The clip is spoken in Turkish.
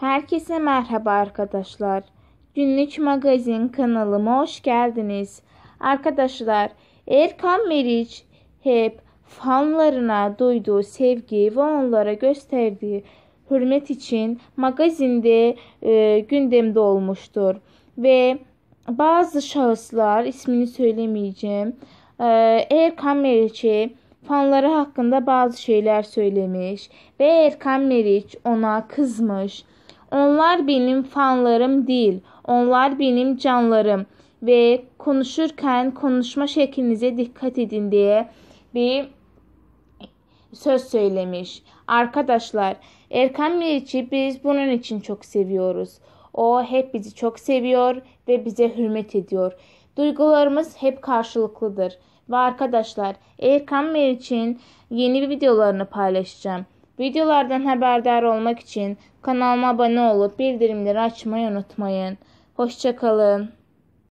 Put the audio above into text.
Herkese merhaba arkadaşlar. Günlük magazin kanalıma hoş geldiniz. Arkadaşlar Erkan Meriç hep fanlarına duyduğu sevgi ve onlara gösterdiği hürmet için magazinde e, gündemde olmuştur. Ve bazı şahıslar ismini söylemeyeceğim. E, Erkan Meriç'i fanları hakkında bazı şeyler söylemiş ve Erkan Meriç ona kızmış. Onlar benim fanlarım değil. Onlar benim canlarım. Ve konuşurken konuşma şeklinize dikkat edin diye bir söz söylemiş. Arkadaşlar Erkan Meriç'i biz bunun için çok seviyoruz. O hep bizi çok seviyor ve bize hürmet ediyor. Duygularımız hep karşılıklıdır. Ve arkadaşlar Erkan Meriç'in yeni videolarını paylaşacağım. Videolardan haberdar olmak için kanalıma abone olup bildirimleri açmayı unutmayın. Hoşçakalın.